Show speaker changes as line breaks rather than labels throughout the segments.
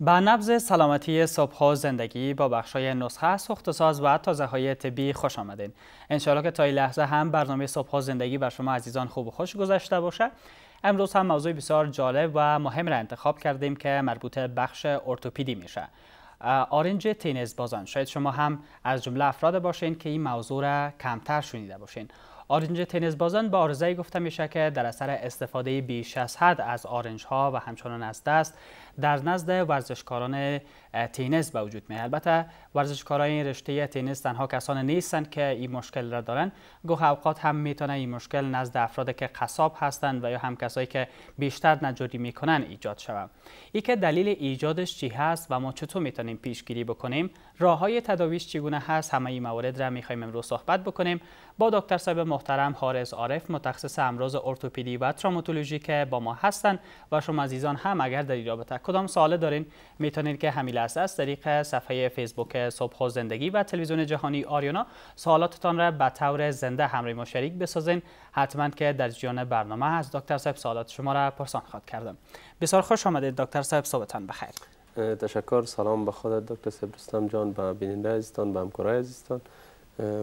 با نبز سلامتی صبح زندگی با بخشای نسخه ساز و تازه های طبی خوش آمدین انشاءالله که تا این لحظه هم برنامه صبح زندگی بر شما عزیزان خوب و خوش گذشته باشه امروز هم موضوع بسیار جالب و مهم را انتخاب کردیم که مربوط بخش ارتوپیدی میشه آرنج تینز بازان شاید شما هم از جمله افراد باشین که این موضوع را کمتر شنیده باشین آرنج بازن با آرزه گفته میشه که در اثر استفاده بیش از حد از آرنج ها و همچنان از دست در نزد ورزشکاران تنیس به وجود میاد البته ورزشکاران رشته تنیس تنها کسانی نیستند که این مشکل را دارن گوه اوقات هم میتونه این مشکل نزد افرادی که قصاب هستند و یا هم کسایی که بیشتر نجوری میکنن ایجاد شوه ای که دلیل ایجادش چی هست و ما چطور میتونیم پیشگیری بکنیم راه های تداویش چگونه هست همه این موارد را میخوایم امروز صحبت بکنیم با دکتر صاحب محترم حارس عارف متخصص امراض ارتوپیدی و تراماتولوژی که با ما هستند و شما عزیزان هم اگر در این رابطه کدام سوال دارین میتونید که همین لحظه از طریق صفحه فیسبوک صبح زندگی و تلویزیون جهانی آریونا سوالاتتان را به طور زنده همراه ما شریک بسازین حتما که در جریان برنامه از دکتر صاحب سوالات شما را پرسان خواهد کردم بسیار خوش آمدید دکتر صاحب صبحتان بخیر
تشکر سلام به خودت دکتر سبرستم جان به بیننده عزیزتان به همکارای عزیزتان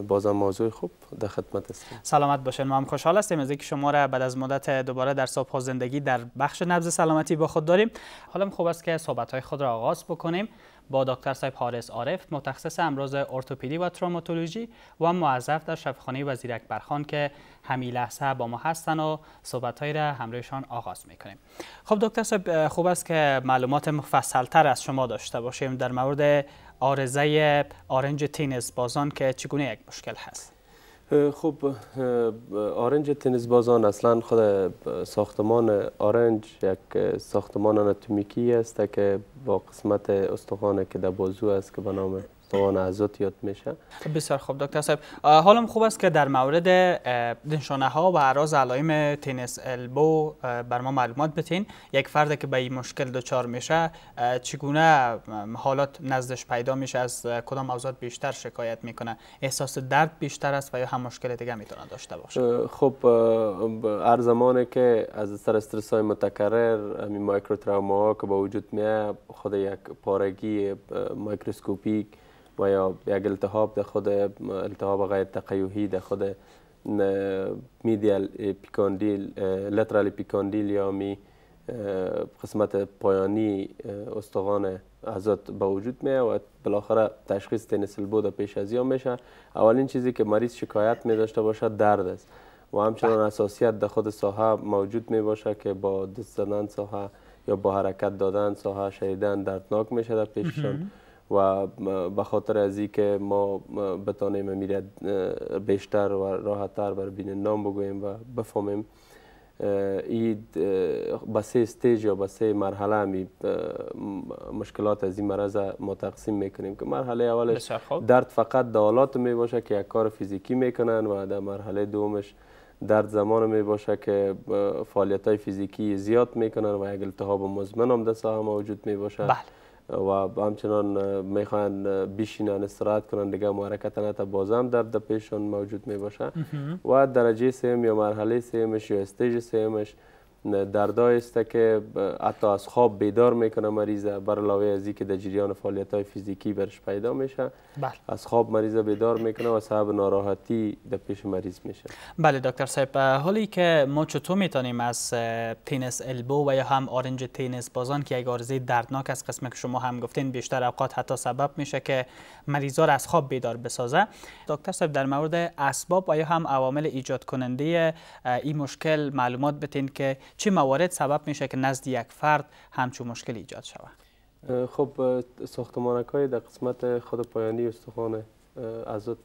بازم موضوع خوب در خدمت
سلامت باشین ما هم خوشحال هستیم از اینکه شما را بعد از مدت دوباره در صبح زندگی در بخش نبض سلامتی با خود داریم حالا خوب است که صحبت های خود را آغاز بکنیم با دکتر صاحب حارس عارف متخصص امراض ارتوپدی و تروماتولوژی و موظف در وزیر اکبر خان که همین لحظه با ما هستن و صحبت های را همراهشان آغاز میکنیم خب دکتر خوب است که معلومات تر از شما داشته باشیم در مورد آرزه آرنج تینس بازان که چگونه یک مشکل هست
خب آرنج تنیس بازان اصلا خود ساختمان آرنج یک ساختمان آناتومیکی است که با قسمت استخوان که در بازو است که به نام تنازعات یاد میشه
خب، بسیار خوب دکتر صاحب حالم خوب است که در مورد نشانه ها و اعراض علائم تنس البو بر ما معلومات بتین یک فرد که به این مشکل دچار میشه چگونه حالات نزدش پیدا میشه از کدام موضوعات بیشتر شکایت میکنه احساس درد بیشتر است و یا هم مشکل دیگه میتونه داشته
باشه خب هر زمانی که از سر استرس های متکرر همین مایکرو که با وجود میاد خود یک پارگی مایکروسکوپیک و یا یک التهاب در خود التهاب غیر تقیوهی در خود میدیل پیکاندیل لترال پیکاندیل یا می قسمت پایانی استخوان ازاد با وجود میه و بالاخره تشخیص تنسل بود پیش از یا میشه اولین چیزی که مریض شکایت می داشته باشد درد است و همچنان اساسیت بله. در خود ساحه موجود می باشه که با دست زدن ساحه یا با حرکت دادن ساحه شدیدن دردناک میشه در پیششان و به خاطر از که ما بتانیم میرد بیشتر و راحتتر بر بین نام بگویم و بفهمیم این به سه یا به مرحله مشکلات از این مرض ما تقسیم میکنیم که مرحله اولش درد فقط دالات حالات می که یک کار فیزیکی میکنن و در مرحله دومش درد زمان می که فعالیت های فیزیکی زیاد میکنن و یک التهاب مزمن هم در ساحه وجود می بله. و همچنان میخوان بشینن استراحت کنند دیگه معرکت تا بازم در پیشان موجود میباشه و درجه سیم یا مرحله سیمش یا استیج سیمش دردای است که حتی از خواب بیدار میکنه مریضه بر علاوه که در جریان فعالیت های فیزیکی برش پیدا میشه بله. از خواب مریضه بیدار میکنه و سبب ناراحتی در پیش مریض میشه
بله دکتر صاحب حالی که ما چطور میتونیم از تنس البو و یا هم آرنج تنس بازان که اگر زی دردناک از قسم که شما هم گفتین بیشتر اوقات حتی سبب میشه که مریضا را از خواب بیدار بسازه دکتر صاحب در مورد اسباب و یا هم عوامل ایجاد کننده این مشکل معلومات بتین که چه موارد سبب میشه که نزد یک فرد همچون مشکل ایجاد شود
خب ساختمانک های در قسمت خود پایانی استخوان ازت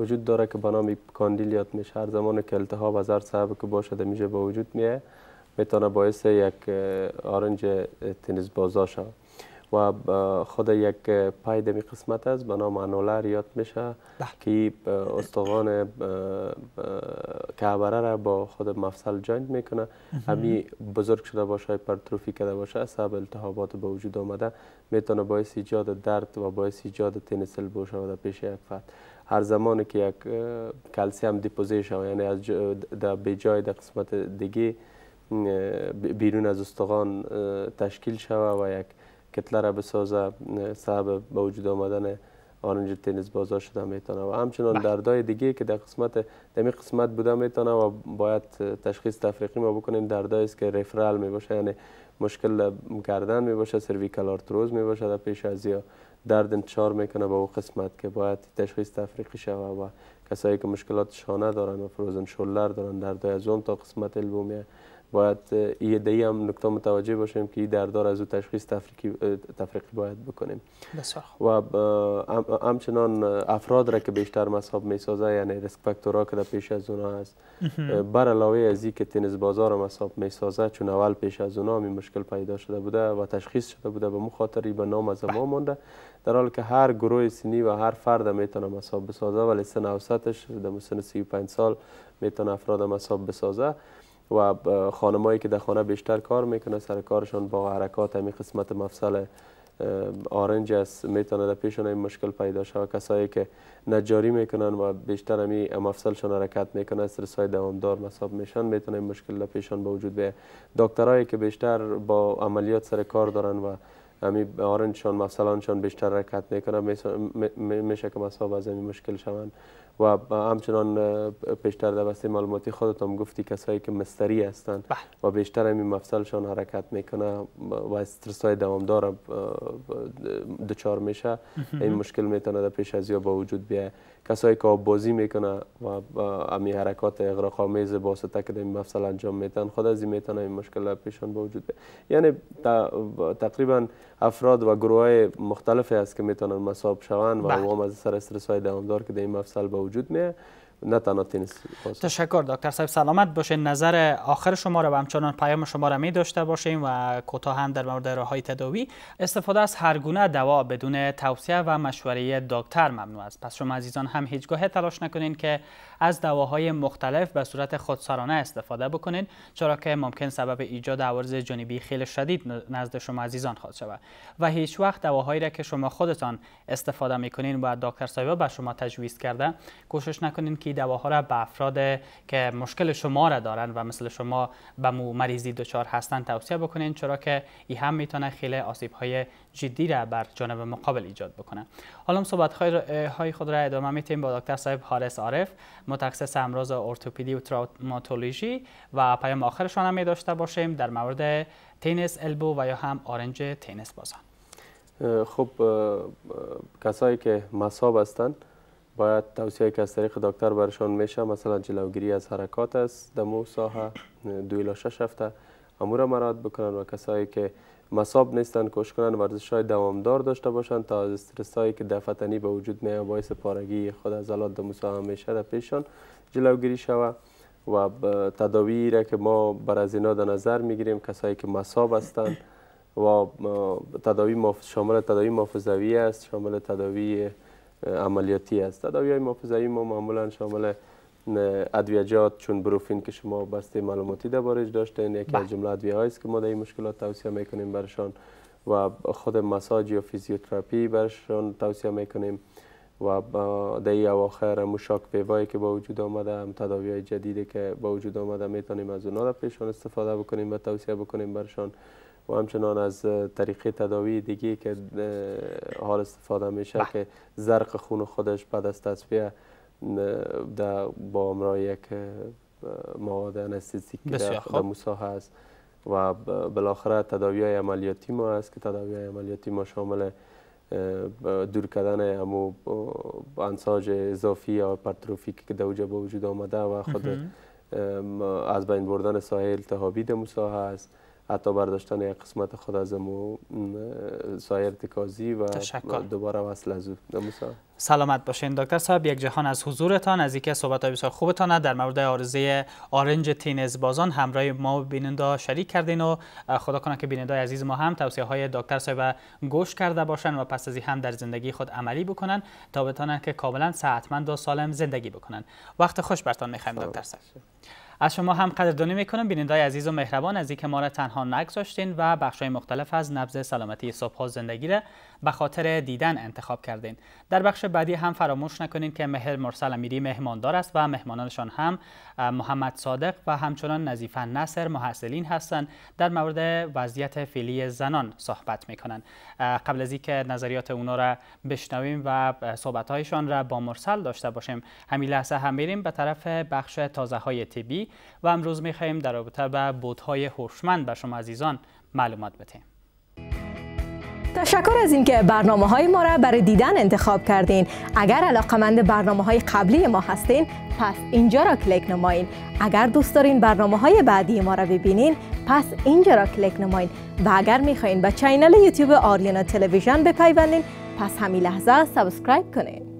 وجود داره که به نام کاندیل یاد میشه هر زمان که التحاب از هر سبب که باشده میشه به وجود میه میتونه باعث یک آرنج تنیس بازا و خود یک پاید می قسمت است به نام انولر یاد میشه بله. که استخوان کعبره را با خود مفصل جاینت میکنه همی بزرگ شده باشه پرتروفی کرده باشه سبب التهابات به وجود آمده میتونه باعث ایجاد درد و باعث ایجاد تنسل بشه پیش یک فرد هر زمانی که یک کلسیم دیپوزی شوه یعنی از در جای در قسمت دیگه بیرون از استخوان تشکیل شوه و یک کتله را بسازه سبب به وجود آمدن آرنج تنیس بازار شده میتونه و همچنان بله. دردای دیگه که در قسمت دمی قسمت بوده میتونه و باید تشخیص تفریقی ما بکنیم دردایی است که رفرال می یعنی مشکل گردن می باشه سرویکال آرتروز می در پیش از یا درد انتشار میکنه به او قسمت که باید تشخیص تفریقی شوه و کسایی که مشکلات شانه دارن و فروزن شلر دارن دردای از تا قسمت البومیه باید یه دهی هم نکته متوجه باشیم که این دردار از او تشخیص تفریقی, باید بکنیم و همچنان افراد را که بیشتر مصاب میسازه یعنی ریسک فاکتورها که در پیش از اونا هست بر علاوه از این که تنیس بازار مصحاب میسازه چون اول پیش از اونا می مشکل پیدا شده بوده و تشخیص شده بوده به مخاطری به نام از بله. ما مانده در حالی که هر گروه سنی و هر فرد میتونه مصاب بسازه ولی سن اوسطش در سن 35 سال میتونه افراد مصاب بسازه و خانمایی که در خانه بیشتر کار میکنه سر کارشان با حرکات همین قسمت مفصل آرنج است میتونه در پیشون این مشکل پیدا شود کسایی که نجاری میکنن و بیشتر همی مفصلشان حرکت میکنه سر سایه دوامدار مصاب میشن میتونه این مشکل در پیشان به وجود بیه دکترایی که بیشتر با عملیات سر کار دارن و همی آرنجشان مفصلانشان بیشتر حرکت میکنه میشه که مصاب از این مشکل شوند و همچنان پیشتر در بسته معلوماتی هم گفتی کسایی که مستری هستند بله. و بیشتر این مفصلشان حرکت میکنه و استرس های دوامدار دچار میشه این مشکل میتونه در پیش از یا با وجود بیه کسایی که آب بازی میکنه و امی حرکات اغراق آمیز باسته که این مفصل انجام میتن خود از این میتونه این مشکل پیشان با وجود یعنی تقریبا افراد و گروه های مختلفی هست که میتونن مصاب شوند و عوام بله. از سر استرس های دوامدار که در این مفصل با وجود میه نه تنها
تشکر دکتر صاحب سلامت باشین نظر آخر شما را و همچنان پیام شما را می داشته باشیم و کوتاه هم در مورد راه های تداوی استفاده از هر گونه دوا بدون توصیه و مشوره دکتر ممنوع است پس شما عزیزان هم هیچگاه تلاش نکنین که از دواهای مختلف به صورت خودسرانه استفاده بکنین چرا که ممکن سبب ایجاد عوارض جانبی خیلی شدید نزد شما عزیزان خواهد شود و هیچ وقت دواهایی را که شما خودتان استفاده میکنین و دکتر صاحب به شما تجویز کرده کوشش نکنین که دواها را به افراد که مشکل شما را دارند و مثل شما به مو مریضی دچار هستند توصیه بکنین چرا که این هم میتونه خیلی آسیب های جدی را بر جانب مقابل ایجاد بکنه حالا صحبت های خود را ادامه میتیم با دکتر صاحب حارس عارف متخصص امراض ارتوپیدی و تراوماتولوژی و پیام آخرشان هم می داشته باشیم در مورد تنیس البو و یا هم آرنج تنیس بازان
خب کسایی که مصاب هستند باید توصیه که از طریق دکتر برشان میشه مثلا جلوگیری از حرکات است در مو ساحه دوی شش هفته امور مراد بکنن و کسایی که مصاب نیستن کوشش کنن ورزش های دوامدار داشته باشن تا از استرس هایی که دفتنی به وجود می باعث پارگی خود عضلات در مو میشه در پیشان جلوگیری شوه و تداوی را که ما بر از اینا در نظر میگیریم کسایی که مصاب هستند و تداوی شامل تداوی محافظوی است شامل تداوی عملیاتی است تداوی های محافظه ما معمولا شامل ادویجات چون بروفین که شما بسته معلوماتی بارش داشتین یکی بله. از جمله ادویه است که ما در این مشکلات توصیه میکنیم برشان و خود مساج یا فیزیوتراپی برشان توصیه میکنیم و در این اواخر مشاک پیوایی که با وجود آمده هم تداوی های جدیدی که با وجود آمده میتونیم از اونا را پیشان استفاده بکنیم و توصیه بکنیم برشان و همچنان از طریق تداوی دیگه که حال استفاده میشه بله. که زرق خون خودش بعد از تصفیه در با امرای یک مواد انستیزیک که در مساحه هست و بالاخره تداوی های عملیاتی ما هست که تداوی های عملیاتی ما شامل دور کردن امو انساج اضافی یا پرتروفیک که در به وجود آمده و خود از بین بردن ساحل در مساحه هست حتی برداشتن یک قسمت خود از امو سایر تکازی و تشکر. دوباره وصل از
سلامت باشین دکتر صاحب یک جهان از حضورتان از اینکه صحبت های بسیار خوبتان در مورد آرزه آرنج تینز بازان همراه ما بیننده شریک کردین و خدا کنه که بیننده عزیز ما هم توصیه های دکتر صاحب گوش کرده باشن و پس از این هم در زندگی خود عملی بکنن تا بتانن که کاملا صحتمند و سالم زندگی بکنن وقت خوش برتان میخوایم دکتر صاحب از شما هم قدردانی میکنم بینندای عزیز و مهربان از اینکه ما را تنها نگذاشتین و بخش های مختلف از نبض سلامتی صبح ها زندگی را به خاطر دیدن انتخاب کردین در بخش بعدی هم فراموش نکنین که مهر مرسل امیری مهماندار است و مهمانانشان هم محمد صادق و همچنان نظیفه نصر محصلین هستند در مورد وضعیت فعلی زنان صحبت میکنن قبل از اینکه نظریات اونا را بشنویم و صحبت هایشان را با مرسل داشته باشیم همین لحظه هم میریم به طرف بخش تازه های طبی و امروز خواهیم در رابطه به بودهای هوشمند به شما عزیزان معلومات بدهیم تشکر
از اینکه برنامه های ما را برای دیدن انتخاب کردین اگر علاقمند برنامه های قبلی ما هستین پس اینجا را کلیک نمایین اگر دوست دارین برنامه های بعدی ما را ببینین پس اینجا را کلیک نمایین و اگر میخواین به چینل یوتیوب آرلینا تلویژن بپیوندین پس همین لحظه سابسکرایب کنین